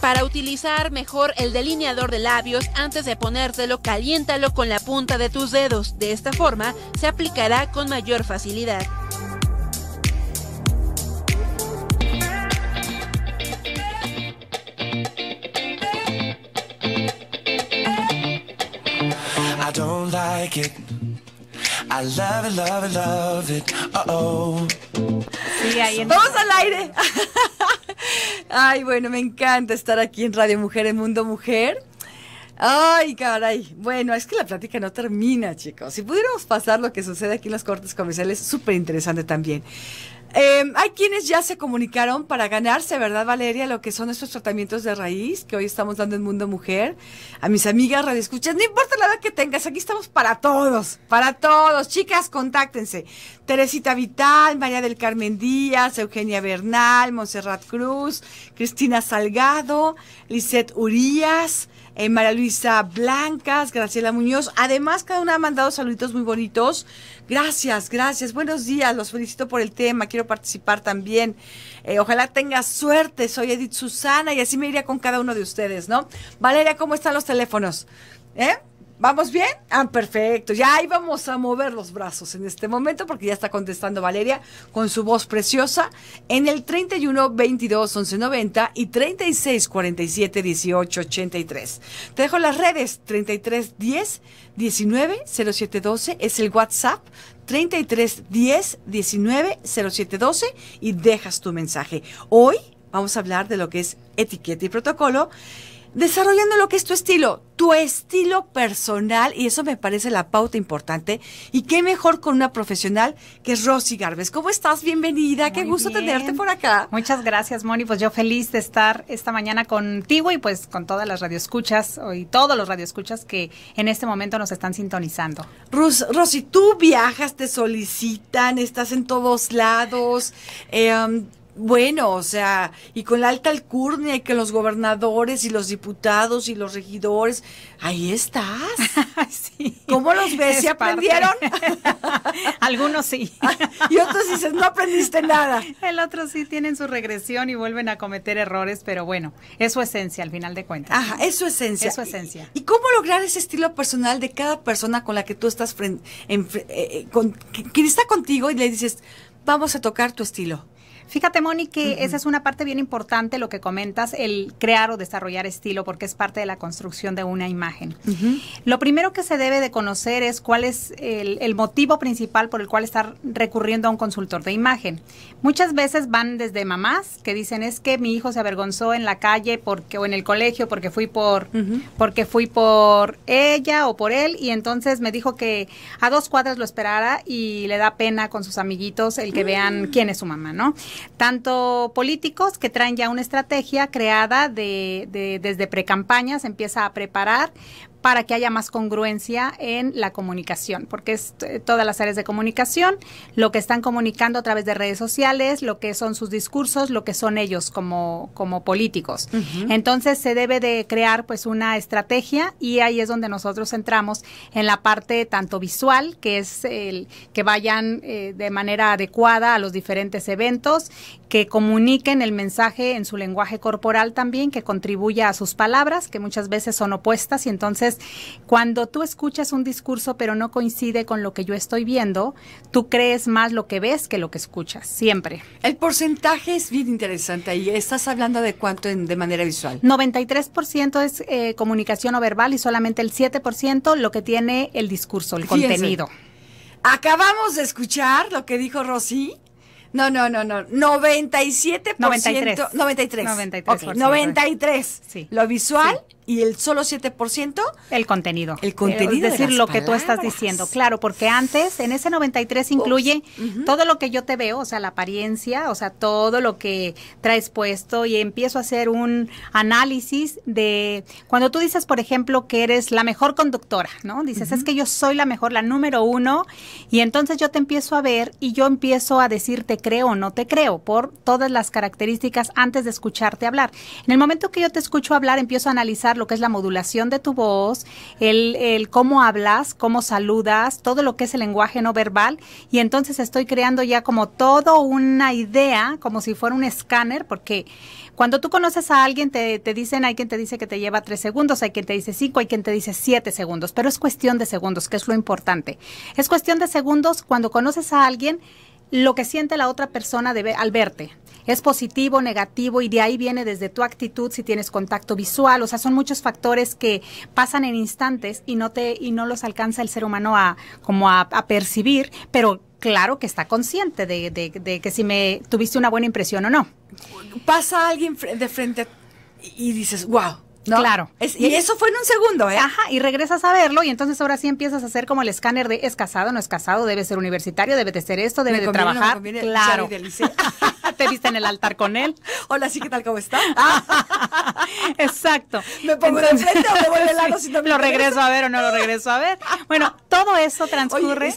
Para utilizar mejor el delineador de labios antes de ponértelo, caliéntalo con la punta de tus dedos. De esta forma, se aplicará con mayor facilidad. I love it, love it, love Uh oh. ¡Vamos al aire! Ay, bueno, me encanta estar aquí en Radio Mujer, en Mundo Mujer. Ay, caray. Bueno, es que la plática no termina, chicos. Si pudiéramos pasar lo que sucede aquí en las cortes comerciales, súper interesante también. Em, hay quienes ya se comunicaron para ganarse, ¿verdad, Valeria? Lo que son estos tratamientos de raíz que hoy estamos dando en Mundo Mujer. A mis amigas radioescuchas, no importa la edad que tengas, aquí estamos para todos, para todos. Chicas, contáctense. Teresita Vital, María del Carmen Díaz, Eugenia Bernal, Monserrat Cruz, Cristina Salgado, Lisette Urías, eh, María Luisa Blancas, Graciela Muñoz. Además, cada una ha mandado saluditos muy bonitos. Gracias, gracias. Buenos días, los felicito por el tema. Quiero participar también. Eh, ojalá tenga suerte. Soy Edith Susana y así me iría con cada uno de ustedes, ¿no? Valeria, ¿cómo están los teléfonos? ¿Eh? ¿Vamos bien? Ah, perfecto. Ya ahí vamos a mover los brazos en este momento porque ya está contestando Valeria con su voz preciosa en el 31 22 11 90 y 36 47 18 83. Te dejo las redes 33 10 19 07 12 es el WhatsApp 33 10 19 07 12 y dejas tu mensaje. Hoy vamos a hablar de lo que es etiqueta y protocolo desarrollando lo que es tu estilo, tu estilo personal, y eso me parece la pauta importante. Y qué mejor con una profesional que es Rosy Garbes. ¿Cómo estás? Bienvenida, qué gusto tenerte por acá. Muchas gracias, Moni. Pues yo feliz de estar esta mañana contigo y pues con todas las radioescuchas y todos los radioescuchas que en este momento nos están sintonizando. Rosy, tú viajas, te solicitan, estás en todos lados. Eh, um, bueno, o sea, y con la alta alcurnia y que los gobernadores y los diputados y los regidores, ahí estás. ¿Cómo los ves? ¿Se aprendieron? Algunos sí. y otros dices, no aprendiste nada. El otro sí tienen su regresión y vuelven a cometer errores, pero bueno, es su esencia al final de cuentas. Ajá, es su esencia. Es su esencia. ¿Y, cómo lograr ese estilo personal de cada persona con la que tú estás, eh, eh, con, quien está contigo y le dices, vamos a tocar tu estilo? Fíjate, Moni, que esa es una parte bien importante, lo que comentas, el crear o desarrollar estilo, porque es parte de la construcción de una imagen. Lo primero que se debe de conocer es cuál es el, motivo principal por el cual estar recurriendo a un consultor de imagen. Muchas veces van desde mamás que dicen es que mi hijo se avergonzó en la calle porque o en el colegio porque fui por porque fui por ella o por él y entonces me dijo que a dos cuadras lo esperara y le da pena con sus amiguitos el que vean mm. quién es su mamá, ¿no? tanto políticos que traen ya una estrategia creada de, de desde precampañas, empieza a preparar para que haya más congruencia en la comunicación, porque es todas las áreas de comunicación, lo que están comunicando a través de redes sociales, lo que son sus discursos, lo que son ellos como, como políticos. Entonces se debe de crear pues una estrategia y ahí es donde nosotros entramos en la parte tanto visual, que es el que vayan eh, de manera adecuada a los diferentes eventos, que comuniquen el mensaje en su lenguaje corporal también, que contribuya a sus palabras, que muchas veces son opuestas y entonces cuando tú escuchas un discurso pero no coincide con lo que yo estoy viendo, tú crees más lo que ves que lo que escuchas, siempre. El porcentaje es bien interesante y estás hablando de cuánto en, de manera visual. 93% es eh, comunicación no verbal y solamente el 7% lo que tiene el discurso, el contenido. Acabamos de escuchar lo que dijo Rosy. No, no, no, no. 97%. 93. 93. 93. 93. Sí. Lo visual y el solo 7%. El contenido. El contenido. Es decir, lo que tú estás diciendo. Claro, porque antes, en ese 93 incluye todo lo que yo te veo, o sea, la apariencia, o sea, todo lo que traes puesto y empiezo a hacer un análisis de cuando tú dices, por ejemplo, que eres la mejor conductora, ¿no? Dices, es que yo soy la mejor, la número uno, y entonces yo te empiezo a ver y yo empiezo a decir te creo o no te creo por todas las características antes de escucharte hablar. En el momento que yo te escucho hablar, empiezo a analizar lo que es la modulación de tu voz, el, cómo hablas, cómo saludas, todo lo que es el lenguaje no verbal. Y entonces estoy creando ya como toda una idea, como si fuera un escáner, porque cuando tú conoces a alguien, te, dicen, hay quien te dice que te lleva tres segundos, hay quien te dice cinco, hay quien te dice siete segundos, pero es cuestión de segundos, que es lo importante. Es cuestión de segundos cuando conoces a alguien, lo que siente la otra persona al verte es positivo, negativo y de ahí viene desde tu actitud si tienes contacto visual, o sea, son muchos factores que pasan en instantes y no te y no los alcanza el ser humano a como a, percibir, pero claro que está consciente de, que si me tuviste una buena impresión o no. Pasa alguien de frente y dices, wow, Claro. y, eso fue en un segundo, ¿eh? Ajá, y regresas a verlo y entonces ahora sí empiezas a hacer como el escáner de es casado, no es casado, debe ser universitario, debe de ser esto, debe de trabajar. claro. Te viste en el altar con él. Hola, sí, ¿qué tal? ¿Cómo está? Exacto. ¿Me pongo de frente o me vuelve el lado si ¿Lo regreso a ver o no lo regreso a ver? Bueno, todo eso transcurre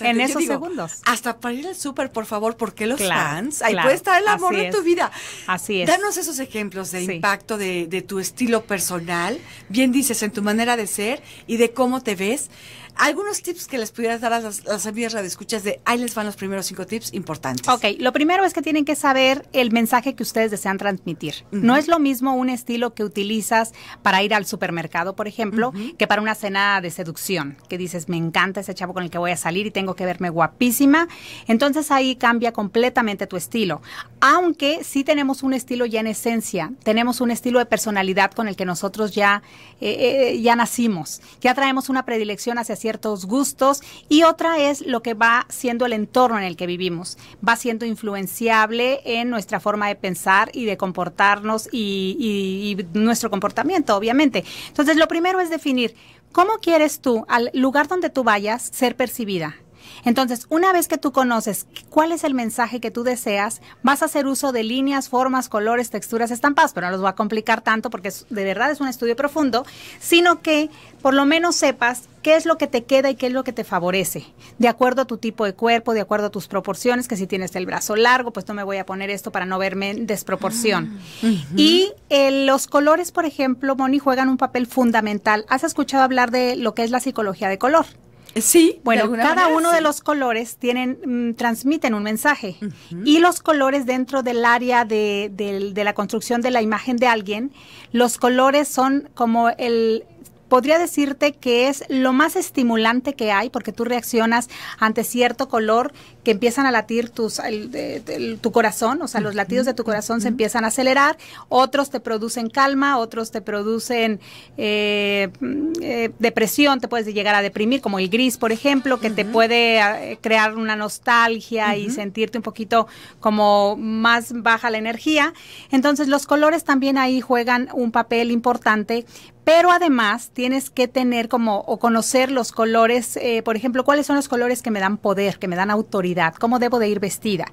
en esos segundos. Hasta para ir al súper, por favor, porque los fans, ahí puede estar el amor de tu vida. Así es. Danos esos ejemplos de impacto de, de tu estilo personal, bien dices, en tu manera de ser y de cómo te ves algunos tips que les pudieras dar a las, las amigas radioescuchas de ahí les van los primeros cinco tips importantes. Ok, lo primero es que tienen que saber el mensaje que ustedes desean transmitir. No es lo mismo un estilo que utilizas para ir al supermercado, por ejemplo, que para una cena de seducción, que dices, me encanta ese chavo con el que voy a salir y tengo que verme guapísima. Entonces ahí cambia completamente tu estilo. Aunque sí tenemos un estilo ya en esencia, tenemos un estilo de personalidad con el que nosotros ya, eh, eh, ya nacimos, ya traemos una predilección hacia ciertos gustos y otra es lo que va siendo el entorno en el que vivimos. Va siendo influenciable en nuestra forma de pensar y de comportarnos y, y, nuestro comportamiento, obviamente. Entonces, lo primero es definir ¿Cómo quieres tú, al lugar donde tú vayas, ser percibida? Entonces, una vez que tú conoces cuál es el mensaje que tú deseas, vas a hacer uso de líneas, formas, colores, texturas, estampas, pero no los voy a complicar tanto porque de verdad es un estudio profundo, sino que por lo menos sepas qué es lo que te queda y qué es lo que te favorece, de acuerdo a tu tipo de cuerpo, de acuerdo a tus proporciones, que si tienes el brazo largo, pues no me voy a poner esto para no verme en desproporción. Ah, y eh, los colores, por ejemplo, Moni, juegan un papel fundamental. ¿Has escuchado hablar de lo que es la psicología de color? Sí, bueno, cada uno de los colores tienen mm, transmiten un mensaje y los colores dentro del área de, de, la construcción de la imagen de alguien, los colores son como el Podría decirte que es lo más estimulante que hay porque tú reaccionas ante cierto color que empiezan a latir tus, tu corazón, o sea, los latidos de tu corazón se empiezan a acelerar, otros te producen calma, otros te producen eh, eh, depresión, te puedes llegar a deprimir, como el gris, por ejemplo, que te puede ah, crear una nostalgia y sentirte un poquito como más baja la energía. Entonces, los colores también ahí juegan un papel importante pero además tienes que tener como o conocer los colores, eh, por ejemplo, cuáles son los colores que me dan poder, que me dan autoridad cómo debo de ir vestida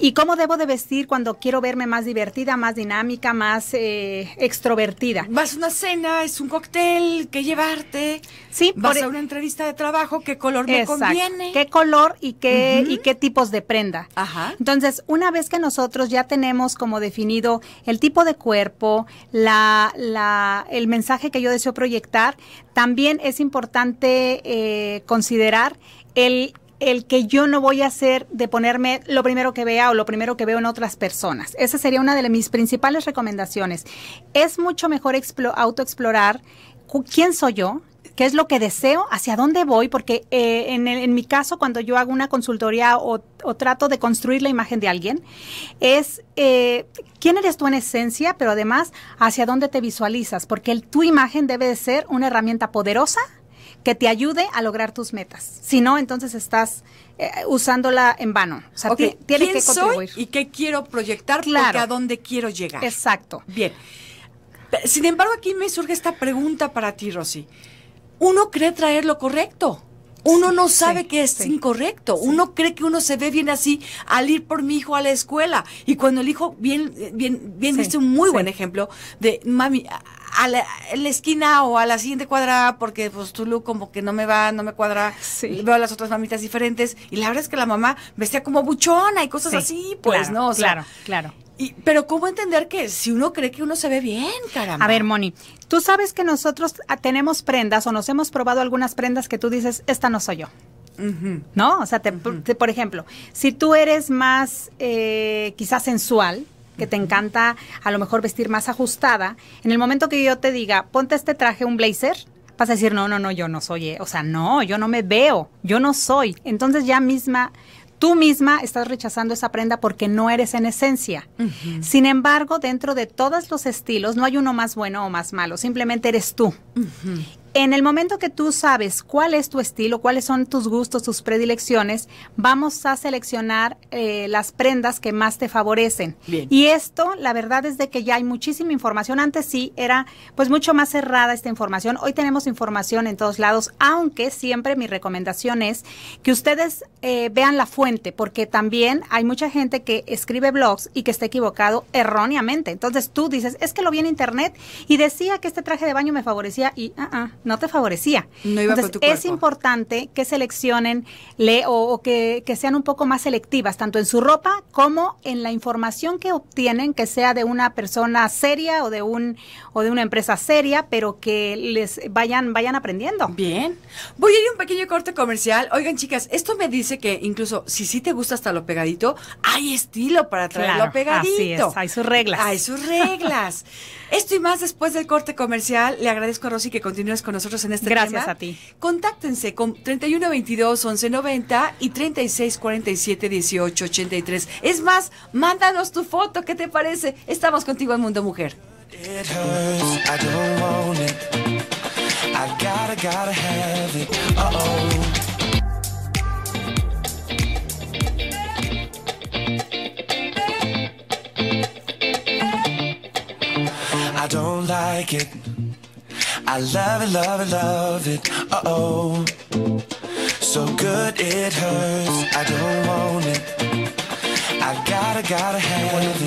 y cómo debo de vestir cuando quiero verme más divertida, más dinámica, más eh, extrovertida. Vas a una cena, es un cóctel, ¿qué llevarte. Sí, vas e a una entrevista de trabajo, qué color me conviene. Qué color y qué, y qué tipos de prenda. Ajá. Entonces, una vez que nosotros ya tenemos como definido el tipo de cuerpo, la, el mensaje que yo deseo proyectar, también es importante eh, considerar el el que yo no voy a hacer de ponerme lo primero que vea o lo primero que veo en otras personas. Esa sería una de mis principales recomendaciones. Es mucho mejor autoexplorar quién soy yo, qué es lo que deseo, hacia dónde voy, porque eh, en, mi caso, cuando yo hago una consultoría o, trato de construir la imagen de alguien, es eh, quién eres tú en esencia, pero además hacia dónde te visualizas, porque tu imagen debe de ser una herramienta poderosa que te ayude a lograr tus metas. Si no, entonces estás eh, usándola en vano. O sea, tiene que contribuir. y qué quiero proyectar claro. porque a dónde quiero llegar. Exacto. Bien. Sin embargo, aquí me surge esta pregunta para ti, Rosy. Uno cree traer lo correcto. Uno no sabe qué que es incorrecto. Uno cree que uno se ve bien así al ir por mi hijo a la escuela. Y cuando el hijo, bien, eh, bien, bien, un muy buen ejemplo de, mami, a la, esquina o a la siguiente cuadra porque pues lo como que no me va, no me cuadra, sí. veo a las otras mamitas diferentes y la verdad es que la mamá vestía como buchona y cosas así, pues, ¿no? claro, claro. Y, pero ¿cómo entender que si uno cree que uno se ve bien, caramba? A ver, Moni, tú sabes que nosotros tenemos prendas o nos hemos probado algunas prendas que tú dices, esta no soy yo. ¿No? O sea, por ejemplo, si tú eres más eh, quizás sensual, que te encanta a lo mejor vestir más ajustada, en el momento que yo te diga, ponte este traje, un blazer, vas a decir, no, no, no, yo no soy, eh". o sea, no, yo no me veo, yo no soy. Entonces ya misma, tú misma estás rechazando esa prenda porque no eres en esencia. Sin embargo, dentro de todos los estilos, no hay uno más bueno o más malo, simplemente eres tú. En el momento que tú sabes cuál es tu estilo, cuáles son tus gustos, tus predilecciones, vamos a seleccionar eh, las prendas que más te favorecen. Bien. Y esto, la verdad es de que ya hay muchísima información. Antes sí era pues mucho más cerrada esta información. Hoy tenemos información en todos lados, aunque siempre mi recomendación es que ustedes eh, vean la fuente, porque también hay mucha gente que escribe blogs y que está equivocado erróneamente. Entonces tú dices, es que lo vi en internet y decía que este traje de baño me favorecía y... Ah, ah, no te favorecía. No Entonces, es importante que seleccionen o, que, sean un poco más selectivas, tanto en su ropa como en la información que obtienen, que sea de una persona seria o de un o de una empresa seria, pero que les vayan, vayan aprendiendo. Bien. Voy a ir a un pequeño corte comercial. Oigan, chicas, esto me dice que incluso si sí te gusta hasta lo pegadito, hay estilo para traerlo pegadito. hay sus reglas. Hay sus reglas. esto y más después del corte comercial. Le agradezco a Rosy que continúes con nosotros en este Gracias Gracias a ti. Contáctense con 3122 1190 y 3647 1883. Es más, mándanos tu foto, ¿qué te parece? Estamos contigo en Mundo Mujer. I don't like it. I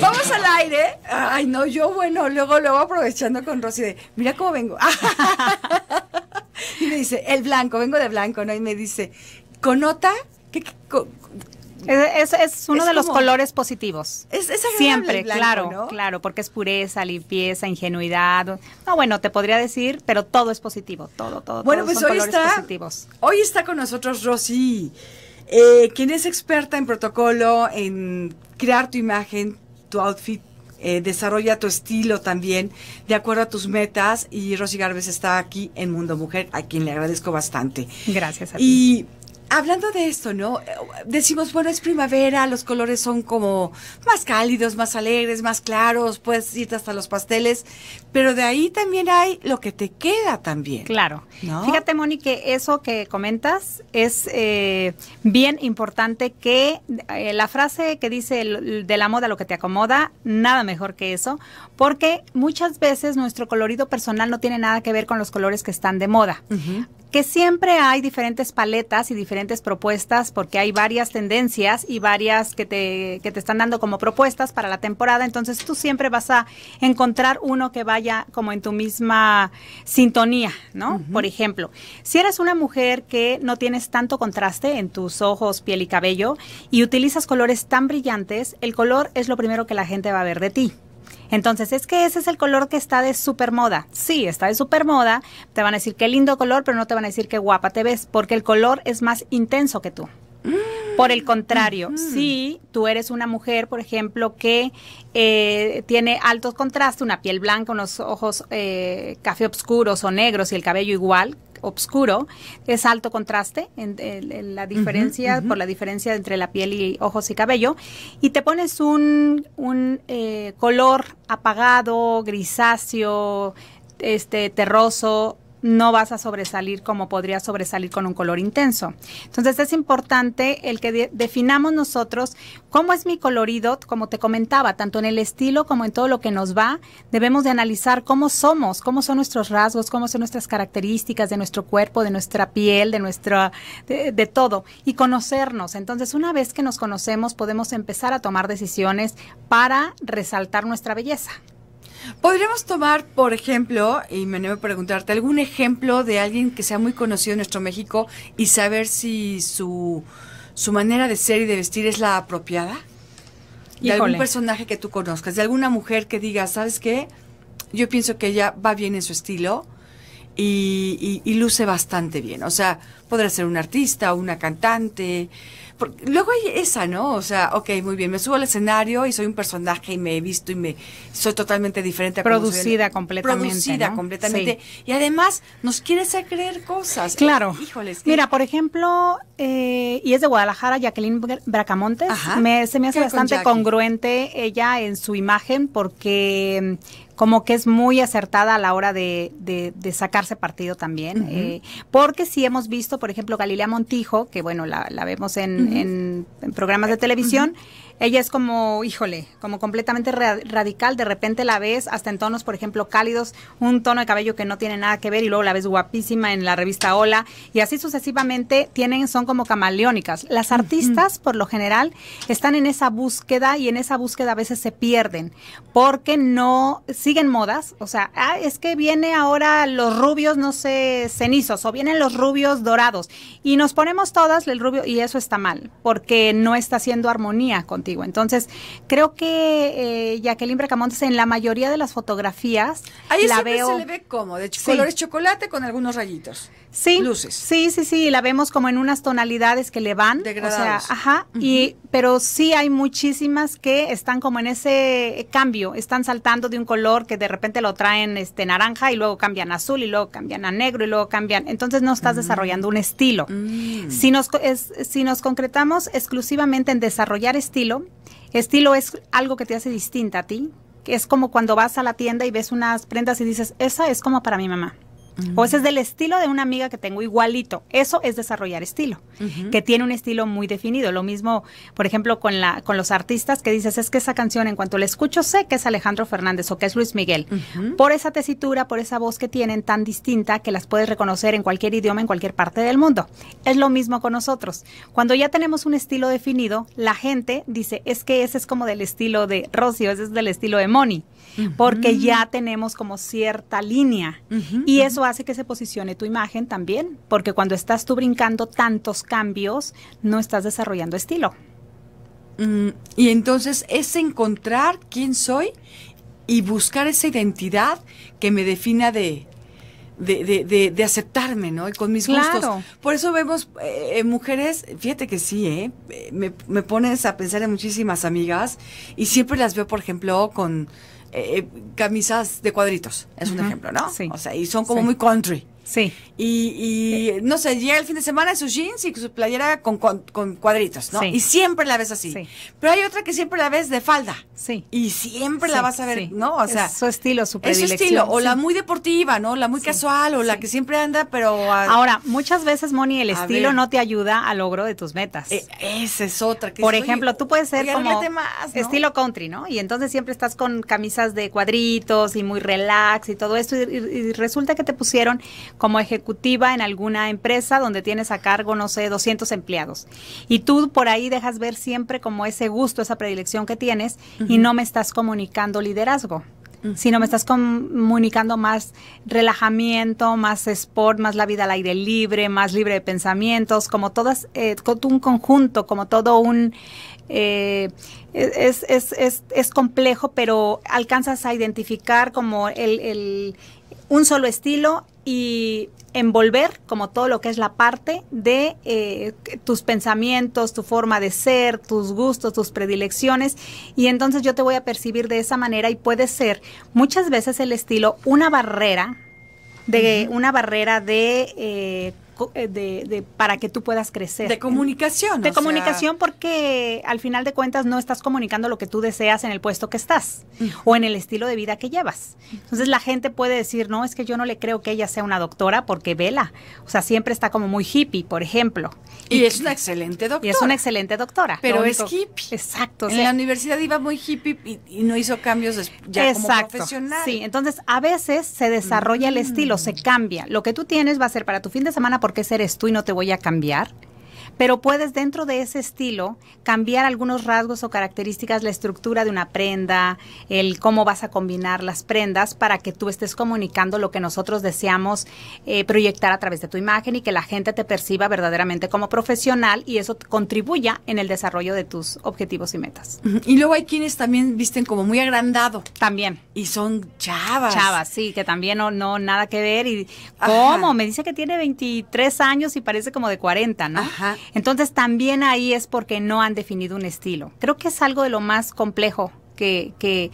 Vamos al aire. Ay, no, yo, bueno, luego, luego aprovechando con Rosy de, mira cómo vengo. y me dice, el blanco, vengo de blanco, ¿no? Y me dice, ¿conota? ¿Qué, qué, es, uno de los colores positivos. Es, Siempre, claro, claro, porque es pureza, limpieza, ingenuidad. No, bueno, te podría decir, pero todo es positivo, todo, todo. Bueno, pues hoy está, positivos. hoy está con nosotros Rosy, eh, quien es experta en protocolo, en crear tu imagen, tu outfit, eh, desarrolla tu estilo también de acuerdo a tus metas. Y Rosy Garbes está aquí en Mundo Mujer, a quien le agradezco bastante. Gracias a ti hablando de esto, ¿no? Decimos, bueno, es primavera, los colores son como más cálidos, más alegres, más claros, puedes irte hasta los pasteles, pero de ahí también hay lo que te queda también. Claro. Fíjate, Moni, que eso que comentas es eh, bien importante que eh, la frase que dice de la moda lo que te acomoda, nada mejor que eso, porque muchas veces nuestro colorido personal no tiene nada que ver con los colores que están de moda que siempre hay diferentes paletas y diferentes propuestas porque hay varias tendencias y varias que te, que te están dando como propuestas para la temporada, entonces tú siempre vas a encontrar uno que vaya como en tu misma sintonía, ¿no? Por ejemplo, si eres una mujer que no tienes tanto contraste en tus ojos, piel y cabello y utilizas colores tan brillantes, el color es lo primero que la gente va a ver de ti. Entonces, es que ese es el color que está de super moda. Sí, está de super moda. Te van a decir qué lindo color, pero no te van a decir qué guapa te ves, porque el color es más intenso que tú. Mm. Por el contrario, mm. si tú eres una mujer, por ejemplo, que eh, tiene altos contrastes, una piel blanca, unos ojos eh, café oscuros o negros y el cabello igual, obscuro es alto contraste en, la diferencia, por la diferencia entre la piel y ojos y cabello, y te pones un, un eh, color apagado, grisáceo, este terroso no vas a sobresalir como podría sobresalir con un color intenso. Entonces es importante el que definamos nosotros cómo es mi colorido, como te comentaba, tanto en el estilo como en todo lo que nos va, debemos de analizar cómo somos, cómo son nuestros rasgos, cómo son nuestras características de nuestro cuerpo, de nuestra piel, de nuestra de todo y conocernos. Entonces, una vez que nos conocemos, podemos empezar a tomar decisiones para resaltar nuestra belleza. Podríamos tomar, por ejemplo, y me a preguntarte, algún ejemplo de alguien que sea muy conocido en nuestro México y saber si su, manera de ser y de vestir es la apropiada. De algún personaje que tú conozcas, de alguna mujer que diga, ¿sabes qué? Yo pienso que ella va bien en su estilo y luce bastante bien. O sea, podrá ser un artista, o una cantante. luego hay esa, ¿no? O sea, ok, muy bien, me subo al escenario y soy un personaje y me he visto y me soy totalmente diferente. A producida completamente. Producida completamente. Y además nos quiere hacer creer cosas. Claro. Eh, híjoles. Mira, por ejemplo, eh, y es de Guadalajara, Jacqueline Bracamontes. Me, se me hace bastante congruente ella en su imagen porque mm, como que es muy acertada a la hora de, sacarse partido también, eh, porque sí hemos visto, por ejemplo, Galilea Montijo, que bueno, la, vemos en, programas de televisión. Ella es como, híjole, como completamente radical, de repente la ves hasta en tonos, por ejemplo, cálidos, un tono de cabello que no tiene nada que ver y luego la ves guapísima en la revista Hola y así sucesivamente tienen son como camaleónicas. Las artistas por lo general están en esa búsqueda y en esa búsqueda a veces se pierden porque no siguen modas, o sea, ah, es que viene ahora los rubios, no sé, cenizos o vienen los rubios dorados y nos ponemos todas el rubio y eso está mal porque no está haciendo armonía contigo entonces, creo que eh, Jacqueline Bracamontes en la mayoría de las fotografías Ahí la veo... se le ve como, de colores chocolate con algunos rayitos. Sí, Sí, sí, sí, la vemos como en unas tonalidades que le van, o sea, ajá, y pero sí hay muchísimas que están como en ese cambio, están saltando de un color que de repente lo traen este naranja y luego cambian a azul y luego cambian a negro y luego cambian, entonces no estás mm. desarrollando un estilo. Mm. Si nos si nos concretamos exclusivamente en desarrollar estilo, estilo es algo que te hace distinta a ti, que es como cuando vas a la tienda y ves unas prendas y dices, "Esa es como para mi mamá." O ese es del estilo de una amiga que tengo igualito. Eso es desarrollar estilo, que tiene un estilo muy definido. Lo mismo, por ejemplo, con, la, con los artistas que dices, es que esa canción en cuanto la escucho sé que es Alejandro Fernández o que es Luis Miguel. Por esa tesitura, por esa voz que tienen tan distinta que las puedes reconocer en cualquier idioma, en cualquier parte del mundo. Es lo mismo con nosotros. Cuando ya tenemos un estilo definido, la gente dice, es que ese es como del estilo de Rocío, ese es del estilo de Moni, porque ya tenemos como cierta línea. Y eso hace que se posicione tu imagen también, porque cuando estás tú brincando tantos cambios, no estás desarrollando estilo. Mm, y entonces es encontrar quién soy y buscar esa identidad que me defina de, de, aceptarme, ¿no? Y con mis claro. gustos. Por eso vemos eh, eh, mujeres, fíjate que sí, ¿eh? me, pones a pensar en muchísimas amigas y siempre las veo, por ejemplo, con eh, eh, camisas de cuadritos, es un ejemplo, ¿no? Sí. O sea, y son como muy country. Sí. Y, no sé, llega el fin de semana en sus jeans y su playera con, cuadritos, ¿no? Y siempre la ves así. Sí. Pero hay otra que siempre la ves de falda. Sí. Y siempre la vas a ver, ¿no? O sea. su estilo, su Es su estilo. O la muy deportiva, ¿no? La muy casual o la que siempre anda, pero. Ahora, muchas veces, Moni, el estilo no te ayuda al logro de tus metas. E, esa es otra. Por ejemplo, tú puedes ser como más, estilo country, ¿no? Y entonces siempre estás con camisas de cuadritos y muy relax y todo esto. y resulta que te pusieron como ejecutiva en alguna empresa donde tienes a cargo, no sé, 200 empleados. Y tú por ahí dejas ver siempre como ese gusto, esa predilección que tienes y no me estás comunicando liderazgo sino me estás comunicando más relajamiento, más sport, más la vida al aire libre, más libre de pensamientos, como todas, eh, un conjunto, como todo un... Eh, e-, es, es, complejo, pero alcanzas a identificar como el un solo estilo y envolver como todo lo que es la parte de eh, tus pensamientos, tu forma de ser, tus gustos, tus predilecciones y entonces yo te voy a percibir de esa manera y puede ser muchas veces el estilo una barrera de una barrera de eh, eh, de, para que tú puedas crecer. De comunicación. De comunicación porque al final de cuentas no estás comunicando lo que tú deseas en el puesto que estás o en el estilo de vida que llevas. Entonces la gente puede decir, no, es que yo no le creo que ella sea una doctora porque vela. O sea, siempre está como muy hippie, por ejemplo. Y, es una excelente doctora. Y es una excelente doctora. Pero es hippie. Exacto. En la universidad iba muy hippie y, no hizo cambios ya como profesional. Sí, entonces a veces se desarrolla el mm. estilo, se cambia. Lo que tú tienes va a ser para tu fin de semana porque qué eres tú y no te voy a cambiar pero puedes dentro de ese estilo cambiar algunos rasgos o características, la estructura de una prenda, el cómo vas a combinar las prendas para que tú estés comunicando lo que nosotros deseamos eh, proyectar a través de tu imagen y que la gente te perciba verdaderamente como profesional y eso contribuya en el desarrollo de tus objetivos y metas. Y luego hay quienes también visten como muy agrandado. También. Y son chavas. Chavas, sí, que también no, no nada que ver. y ¿Cómo? Me dice que tiene 23 años y parece como de 40, ¿no? Ajá. Entonces también ahí es porque no han definido un estilo. Creo que es algo de lo más complejo que, que,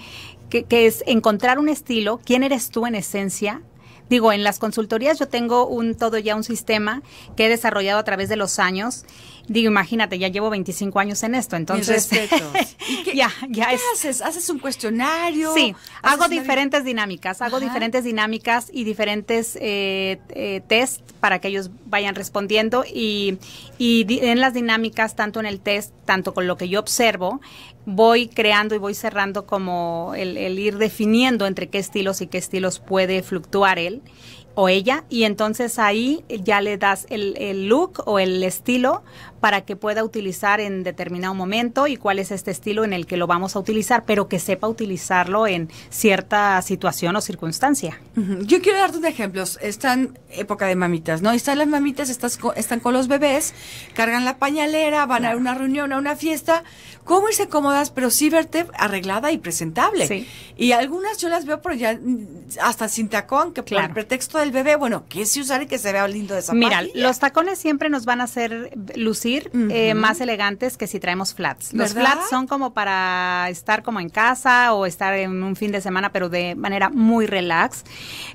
que, es encontrar un estilo, quién eres tú en esencia, Digo, en las consultorías yo tengo un todo ya un sistema que he desarrollado a través de los años Digo, imagínate, ya llevo 25 años en esto, entonces... qué, ya, ya haces? ¿Haces un cuestionario? Sí, hago diferentes dinámicas, hago diferentes dinámicas y diferentes eh, eh, test para que ellos vayan respondiendo y, en las dinámicas, tanto en el test, tanto con lo que yo observo, voy creando y voy cerrando como el, ir definiendo entre qué estilos y qué estilos puede fluctuar él o ella y entonces ahí ya le das el look o el estilo para que pueda utilizar en determinado momento y cuál es este estilo en el que lo vamos a utilizar, pero que sepa utilizarlo en cierta situación o circunstancia. Yo quiero darte un ejemplo. Están época de mamitas, ¿no? Están las mamitas, están con los bebés, cargan la pañalera, van a una reunión, a una fiesta. ¿Cómo irse cómodas, pero sí verte arreglada y presentable? Sí. Y algunas yo las veo por ya mm, hasta sin tacón, que por el pretexto del bebé, bueno, ¿qué si usar y que se vea lindo de esa Mira, los tacones siempre nos van a hacer lucir eh, más elegantes que si traemos flats. Los flats son como para estar como en casa o estar en un fin de semana, pero de manera muy relax.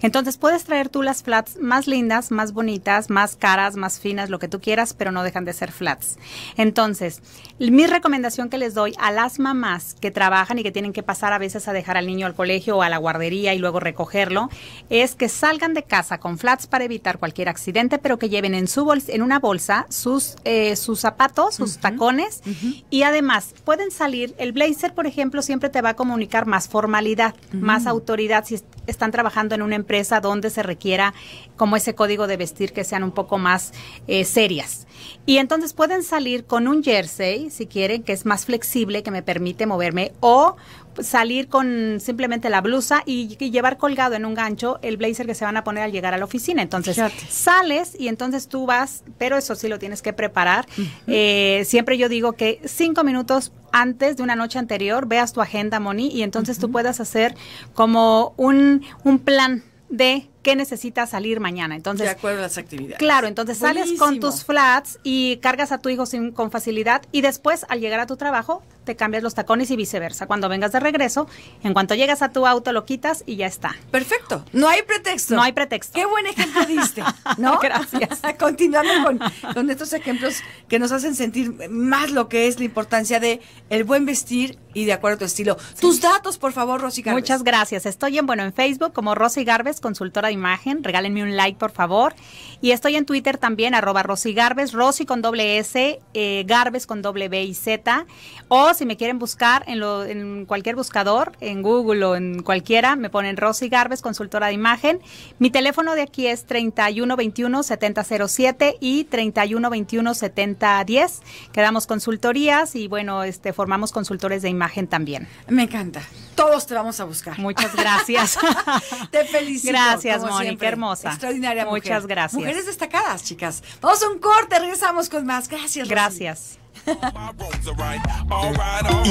Entonces puedes traer tú las flats más lindas, más bonitas, más caras, más finas, lo que tú quieras, pero no dejan de ser flats. Entonces, mi recomendación que les doy a las mamás que trabajan y que tienen que pasar a veces a dejar al niño al colegio o a la guardería y luego recogerlo, es que salgan de casa con flats para evitar cualquier accidente, pero que lleven en, su bols en una bolsa sus... Eh, sus zapatos, sus tacones y además pueden salir, el blazer por ejemplo siempre te va a comunicar más formalidad, más mm. autoridad si están trabajando en una empresa donde se requiera como ese código de vestir que sean un poco más eh, serias. Y entonces pueden salir con un jersey, si quieren, que es más flexible, que me permite moverme, o salir con simplemente la blusa y, llevar colgado en un gancho el blazer que se van a poner al llegar a la oficina. Entonces sales y entonces tú vas, pero eso sí lo tienes que preparar. Eh, siempre yo digo que cinco minutos antes de una noche anterior veas tu agenda, Moni, y entonces tú puedas hacer como un, un plan de qué necesitas salir mañana. Entonces, de acuerdo a las actividades. Claro, entonces sales con tus flats y cargas a tu hijo con facilidad y después al llegar a tu trabajo te cambias los tacones y viceversa. Cuando vengas de regreso, en cuanto llegas a tu auto lo quitas y ya está. Perfecto, no hay pretexto. No hay pretexto. Qué buen ejemplo diste, ¿no? Gracias. Continuando con, con estos ejemplos que nos hacen sentir más lo que es la importancia de el buen vestir y de acuerdo a tu estilo. Tus datos, por favor, Rosy Garbes. Muchas gracias. Estoy en, bueno, en Facebook como Rosy Garbes, consultora imagen. Regálenme un like, por favor. Y estoy en Twitter también, arroba Rosy Garbes, Rosy con doble S, eh, Garbes con doble B y Z. O si me quieren buscar en, en cualquier buscador, en Google o en cualquiera, me ponen Rosy Garbes, consultora de imagen. Mi teléfono de aquí es 3121-7007 y 3121-7010. Quedamos consultorías y bueno, este, formamos consultores de imagen también. Me encanta. Todos te vamos a buscar. Muchas gracias. te felicito. Gracias, Mónica hermosa. Extraordinaria Muchas gracias. Mujeres destacadas, chicas. Vamos a un corte, regresamos con más. Gracias. Gracias.